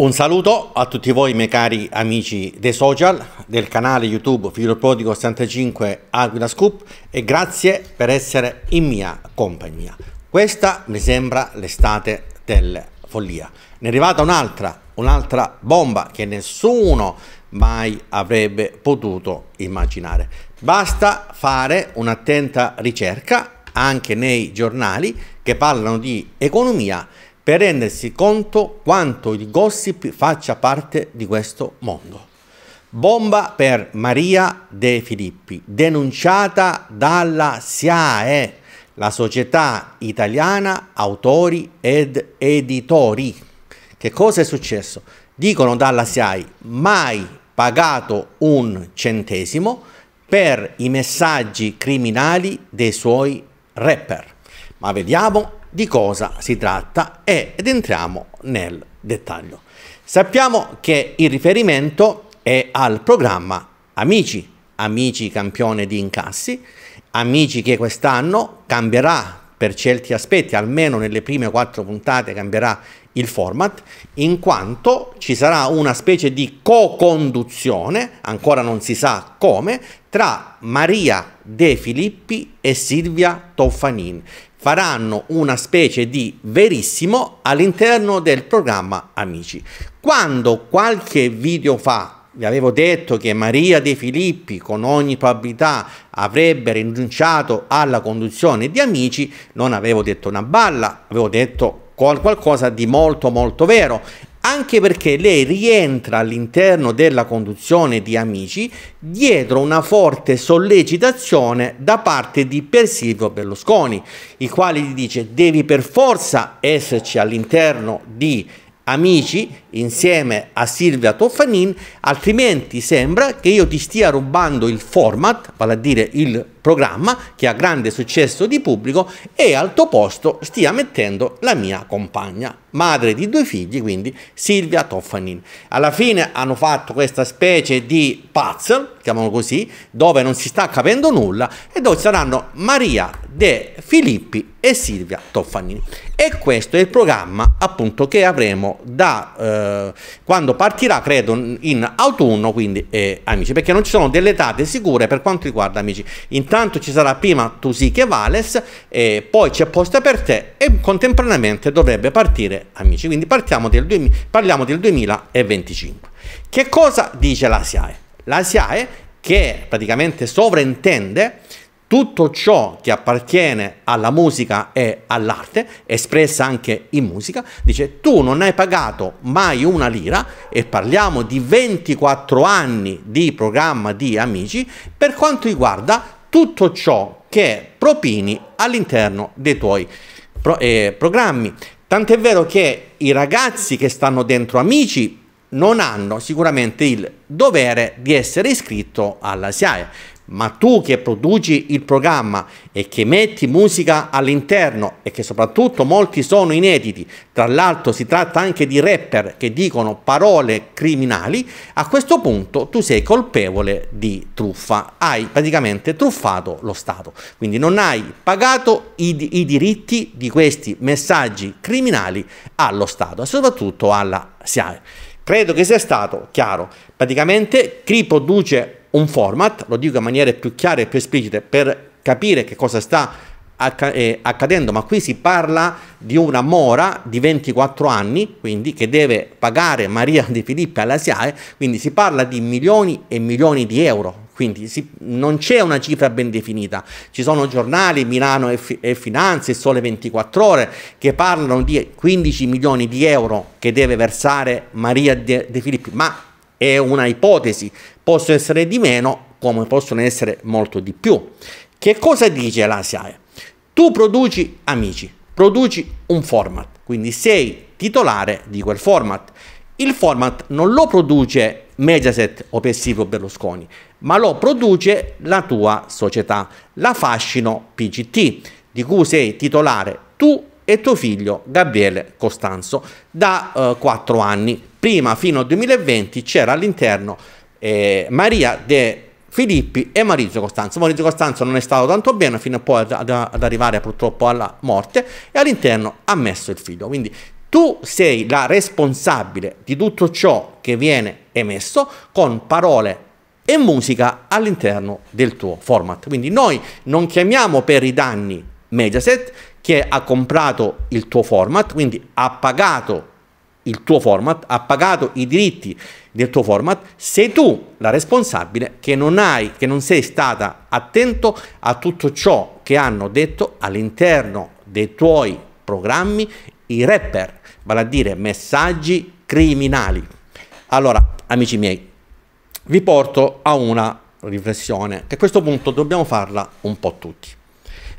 Un saluto a tutti voi miei cari amici dei social, del canale YouTube Figlio Prodigo 65 Aquila Scoop e grazie per essere in mia compagnia. Questa mi sembra l'estate del follia. Ne è arrivata un'altra, un'altra bomba che nessuno mai avrebbe potuto immaginare. Basta fare un'attenta ricerca anche nei giornali che parlano di economia per rendersi conto quanto il gossip faccia parte di questo mondo. Bomba per Maria De Filippi, denunciata dalla SIAE, la società italiana autori ed editori. Che cosa è successo? Dicono dalla SIAE mai pagato un centesimo per i messaggi criminali dei suoi rapper. Ma vediamo di cosa si tratta ed entriamo nel dettaglio. Sappiamo che il riferimento è al programma Amici, Amici campione di incassi, Amici che quest'anno cambierà per certi aspetti, almeno nelle prime quattro puntate cambierà il format, in quanto ci sarà una specie di co-conduzione, ancora non si sa come, tra Maria De Filippi e Silvia Toffanin, faranno una specie di verissimo all'interno del programma Amici. Quando qualche video fa vi avevo detto che Maria De Filippi con ogni probabilità avrebbe rinunciato alla conduzione di Amici, non avevo detto una balla, avevo detto qualcosa di molto molto vero anche perché lei rientra all'interno della conduzione di Amici dietro una forte sollecitazione da parte di Silvio Berlusconi, il quale gli dice devi per forza esserci all'interno di Amici Amici insieme a Silvia Toffanin, altrimenti sembra che io ti stia rubando il format, vale a dire il programma che ha grande successo di pubblico e al tuo posto stia mettendo la mia compagna, madre di due figli, quindi Silvia Toffanin. Alla fine hanno fatto questa specie di puzzle, chiamano così, dove non si sta capendo nulla e dove saranno Maria De Filippi e Silvia Toffanin. E questo è il programma appunto che avremo da eh, quando partirà, credo, in autunno, quindi eh, amici, perché non ci sono delle date sicure per quanto riguarda amici. Intanto ci sarà prima Tu che vales, eh, poi c'è posta per te e contemporaneamente dovrebbe partire amici. Quindi partiamo del parliamo del 2025. Che cosa dice la SIAE? La SIAE che praticamente sovrintende tutto ciò che appartiene alla musica e all'arte, espressa anche in musica, dice tu non hai pagato mai una lira e parliamo di 24 anni di programma di amici per quanto riguarda tutto ciò che propini all'interno dei tuoi pro eh, programmi. Tant'è vero che i ragazzi che stanno dentro amici non hanno sicuramente il dovere di essere iscritto alla SIAE ma tu che produci il programma e che metti musica all'interno e che soprattutto molti sono inediti, tra l'altro si tratta anche di rapper che dicono parole criminali, a questo punto tu sei colpevole di truffa, hai praticamente truffato lo Stato, quindi non hai pagato i, i diritti di questi messaggi criminali allo Stato e soprattutto alla SIAE. Credo che sia stato chiaro, praticamente chi produce un format, lo dico in maniera più chiara e più esplicita per capire che cosa sta eh, accadendo, ma qui si parla di una mora di 24 anni, quindi che deve pagare Maria De Filippi alla SIAE, quindi si parla di milioni e milioni di euro. Quindi si, non c'è una cifra ben definita. Ci sono giornali, Milano e, F- e Finanze, Sole 24 Ore, che parlano di 15 milioni di euro che deve versare Maria De, De Filippi, ma è una ipotesi, possono essere di meno come possono essere molto di più. Che cosa dice la SIAE? Tu produci amici, produci un format, quindi sei titolare di quel format. Il format non lo produce Mediaset o Persico Berlusconi, ma lo produce la tua società, la Fascino PGT, di cui sei titolare tu e tuo figlio Gabriele Costanzo da eh, anni prima fino al 2020 c'era all'interno eh, Maria De Filippi e Maurizio Costanzo. Maurizio Costanzo non è stato tanto bene fino a poi ad, ad arrivare purtroppo alla morte e all'interno ha messo il figlio. Quindi tu sei la responsabile di tutto ciò che viene emesso con parole e musica all'interno del tuo format. Quindi noi non chiamiamo per i danni Mediaset che ha comprato il tuo format, quindi ha pagato il tuo format, ha pagato i diritti del tuo format, sei tu la responsabile che non hai, che non sei stata attento a tutto ciò che hanno detto all'interno dei tuoi programmi i rapper, vale a dire messaggi criminali. Allora, amici miei, vi porto a una riflessione che a questo punto dobbiamo farla un po' tutti.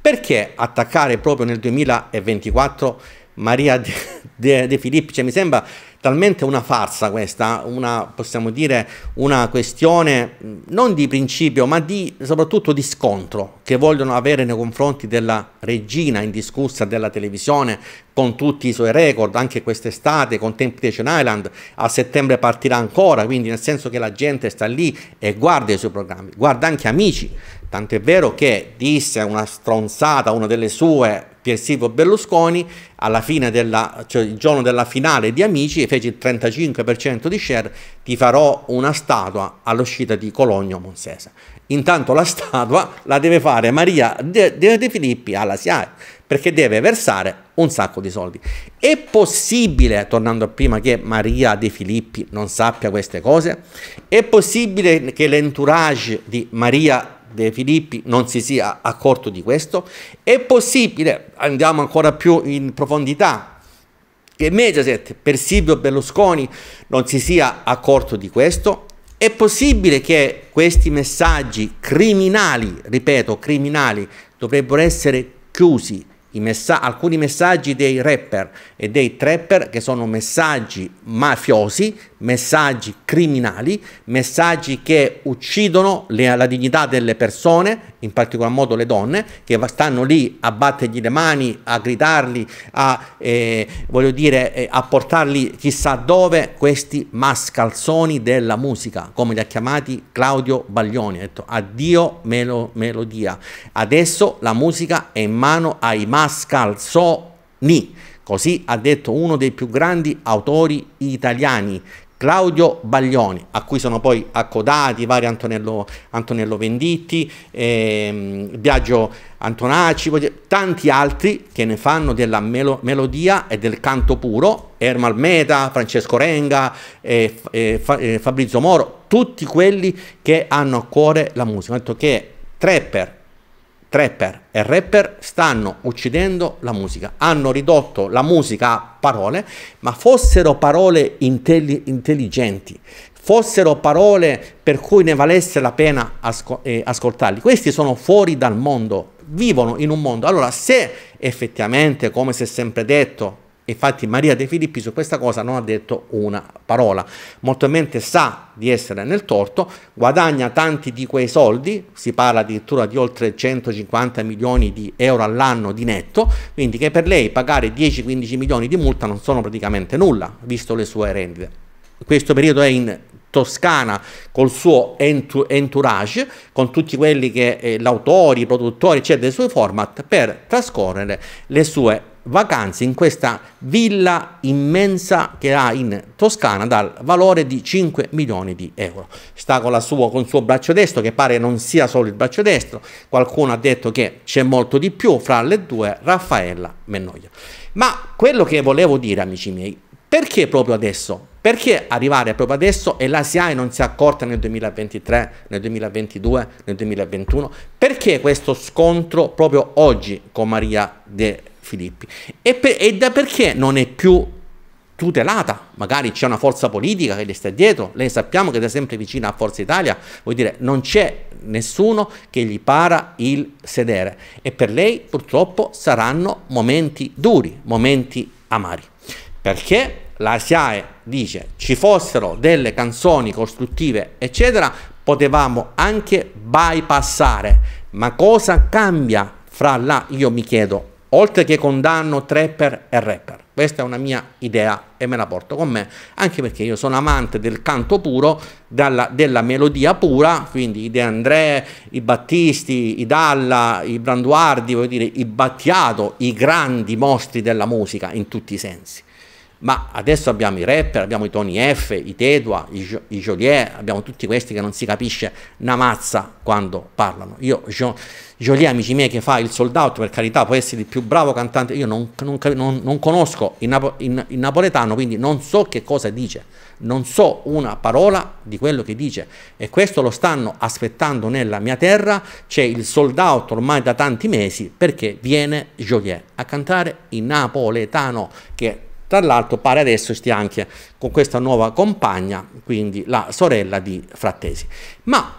Perché attaccare proprio nel 2024 Maria De... De, De Filippi, cioè mi sembra talmente una farsa questa, una, possiamo dire una questione non di principio ma di, soprattutto di scontro che vogliono avere nei confronti della regina indiscussa della televisione con tutti i suoi record anche quest'estate con Temptation Island a settembre partirà ancora quindi nel senso che la gente sta lì e guarda i suoi programmi guarda anche Amici tant'è vero che disse una stronzata una delle sue Pier Silvio Berlusconi alla fine della cioè il giorno della finale di Amici e fece il 35% di share, ti farò una statua all'uscita di Cologno Monsese. Intanto la statua la deve fare Maria De, De, De Filippi alla SIAE, perché deve versare un sacco di soldi. È possibile, tornando a prima, che Maria De Filippi non sappia queste cose? È possibile che l'entourage di Maria De Filippi non si sia accorto di questo? È possibile, andiamo ancora più in profondità, che Mediaset, per Silvio Berlusconi, non si sia accorto di questo? È possibile che questi messaggi criminali, ripeto, criminali, dovrebbero essere chiusi? Messa alcuni messaggi dei rapper e dei trapper che sono messaggi mafiosi messaggi criminali, messaggi che uccidono le, la dignità delle persone, in particolar modo le donne, che stanno lì a battergli le mani, a gridarli, a, eh, dire, eh, a portarli chissà dove questi mascalzoni della musica, come li ha chiamati Claudio Baglioni, ha detto addio melo, melodia. Adesso la musica è in mano ai mascalzoni. Così ha detto uno dei più grandi autori italiani Claudio Baglioni, a cui sono poi accodati vari Antonello, Antonello Venditti, ehm, Biagio Antonacci, tanti altri che ne fanno della melo melodia e del canto puro, Ermal Meta, Francesco Renga, eh, eh, Fa eh, Fabrizio Moro, tutti quelli che hanno a cuore la musica. Ho detto che trapper trapper e rapper stanno uccidendo la musica, hanno ridotto la musica a parole, ma fossero parole intelli- intelligenti, fossero parole per cui ne valesse la pena asco- eh, ascoltarli. Questi sono fuori dal mondo, vivono in un mondo. Allora, se effettivamente, come si è sempre detto, Infatti Maria De Filippi su questa cosa non ha detto una parola, molto mente sa di essere nel torto, guadagna tanti di quei soldi, si parla addirittura di oltre 150 milioni di euro all'anno di netto, quindi che per lei pagare 10-15 milioni di multa non sono praticamente nulla, visto le sue rendite. Questo periodo è in Toscana col suo entourage, con tutti quelli che eh, l'autori, i produttori, eccetera, dei suoi format per trascorrere le sue vacanze in questa villa immensa che ha in Toscana dal valore di 5 milioni di euro. Sta con, sua, con il suo braccio destro che pare non sia solo il braccio destro, qualcuno ha detto che c'è molto di più fra le due, Raffaella Mennoia. Ma quello che volevo dire amici miei, perché proprio adesso? Perché arrivare proprio adesso e la SIAE non si è accorta nel 2023, nel 2022, nel 2021? Perché questo scontro proprio oggi con Maria De Filippi. E, per, e da perché non è più tutelata? Magari c'è una forza politica che le sta dietro, lei sappiamo che è sempre vicina a Forza Italia, vuol dire non c'è nessuno che gli para il sedere e per lei purtroppo saranno momenti duri, momenti amari. Perché la SIAE dice ci fossero delle canzoni costruttive, eccetera, potevamo anche bypassare, ma cosa cambia fra là, io mi chiedo, oltre che condanno trapper e rapper. Questa è una mia idea e me la porto con me, anche perché io sono amante del canto puro, dalla, della melodia pura, quindi i De André, i Battisti, i Dalla, i Branduardi, voglio dire, i Battiato, i grandi mostri della musica in tutti i sensi ma adesso abbiamo i rapper, abbiamo i Tony F, i Tedua, i, jo- i Joliet, abbiamo tutti questi che non si capisce una mazza quando parlano. Io, jo- Joliet, amici miei, che fa il sold out, per carità, può essere il più bravo cantante, io non, non, non, non conosco il, napo- il, il, napoletano, quindi non so che cosa dice, non so una parola di quello che dice e questo lo stanno aspettando nella mia terra, c'è il sold out ormai da tanti mesi perché viene Joliet a cantare in napoletano che tra l'altro pare adesso stia anche con questa nuova compagna, quindi la sorella di Frattesi. Ma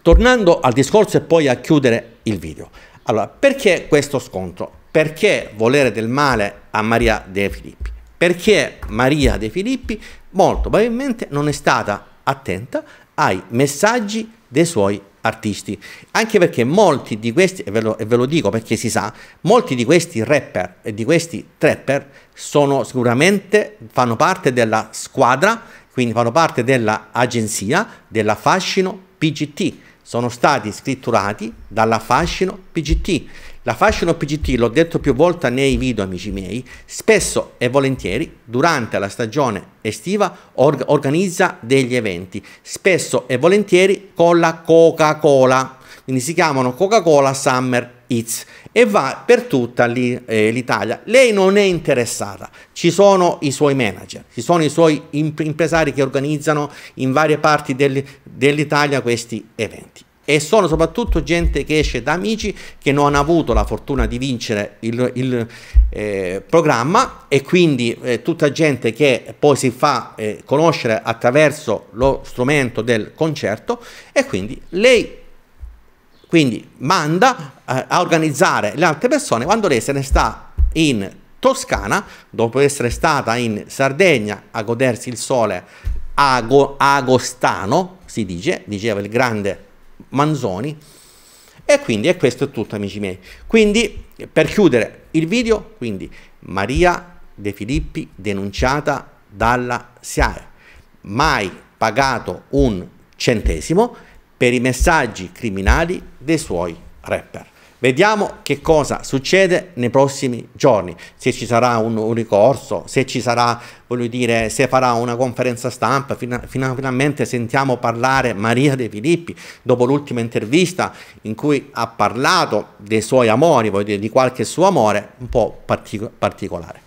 tornando al discorso e poi a chiudere il video. Allora, perché questo scontro? Perché volere del male a Maria De Filippi? Perché Maria De Filippi molto probabilmente non è stata attenta ai messaggi dei suoi artisti. Anche perché molti di questi, e ve, lo, e ve lo dico perché si sa, molti di questi rapper e di questi trapper sono sicuramente, fanno parte della squadra, quindi fanno parte dell'agenzia della Fascino PGT. Sono stati scritturati dalla Fascino PGT la fashion OPGT, l'ho detto più volte nei video amici miei, spesso e volentieri durante la stagione estiva org organizza degli eventi, spesso e volentieri con la Coca-Cola, quindi si chiamano Coca-Cola Summer Eats e va per tutta eh, l'Italia. Lei non è interessata, ci sono i suoi manager, ci sono i suoi impresari che organizzano in varie parti dell'Italia questi eventi e sono soprattutto gente che esce da amici che non hanno avuto la fortuna di vincere il, il eh, programma e quindi eh, tutta gente che poi si fa eh, conoscere attraverso lo strumento del concerto e quindi lei quindi manda eh, a organizzare le altre persone quando lei se ne sta in Toscana dopo essere stata in Sardegna a godersi il sole ago, agostano si dice diceva il grande Manzoni. E quindi è questo tutto amici miei. Quindi per chiudere il video, quindi Maria De Filippi denunciata dalla SIAE, mai pagato un centesimo per i messaggi criminali dei suoi rapper. Vediamo che cosa succede nei prossimi giorni, se ci sarà un, un ricorso, se ci sarà, voglio dire, se farà una conferenza stampa, fino, fino, finalmente sentiamo parlare Maria De Filippi dopo l'ultima intervista in cui ha parlato dei suoi amori, voglio dire, di qualche suo amore un po' partico particolare.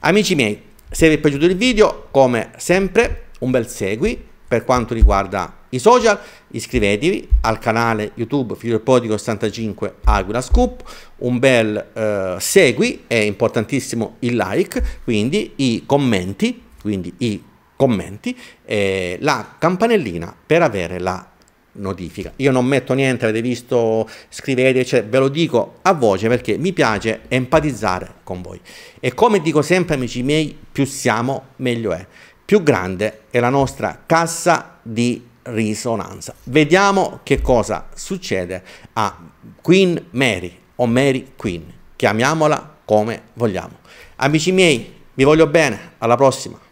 Amici miei, se vi è piaciuto il video, come sempre, un bel segui per quanto riguarda i social, iscrivetevi al canale YouTube Figlio del Podico 65 Aquila Scoop, un bel eh, segui, è importantissimo il like, quindi i commenti, quindi i commenti, eh, la campanellina per avere la notifica. Io non metto niente, avete visto, scrivete, cioè, ve lo dico a voce perché mi piace empatizzare con voi. E come dico sempre amici miei, più siamo, meglio è. Più grande è la nostra cassa di risonanza. Vediamo che cosa succede a Queen Mary o Mary Queen, chiamiamola come vogliamo. Amici miei, vi voglio bene, alla prossima.